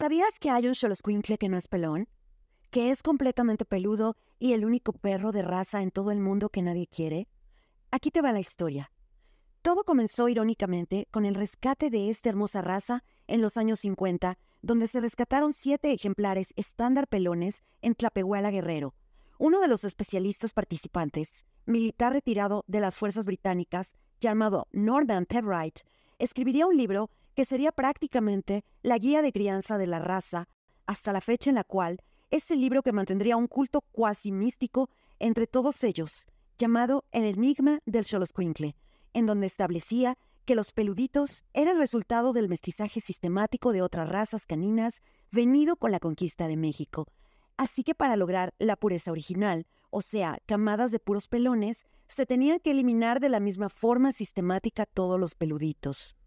¿Sabías que hay un Xoloscuincle que no es pelón? ¿Que es completamente peludo y el único perro de raza en todo el mundo que nadie quiere? Aquí te va la historia. Todo comenzó irónicamente con el rescate de esta hermosa raza en los años 50, donde se rescataron siete ejemplares estándar pelones en Tlapehuala Guerrero. Uno de los especialistas participantes, militar retirado de las fuerzas británicas, llamado Norman pebright escribiría un libro que sería prácticamente la guía de crianza de la raza, hasta la fecha en la cual es el libro que mantendría un culto cuasi místico entre todos ellos, llamado El Enigma del Xoloscuincle, en donde establecía que los peluditos eran el resultado del mestizaje sistemático de otras razas caninas venido con la conquista de México. Así que para lograr la pureza original, o sea, camadas de puros pelones, se tenían que eliminar de la misma forma sistemática todos los peluditos.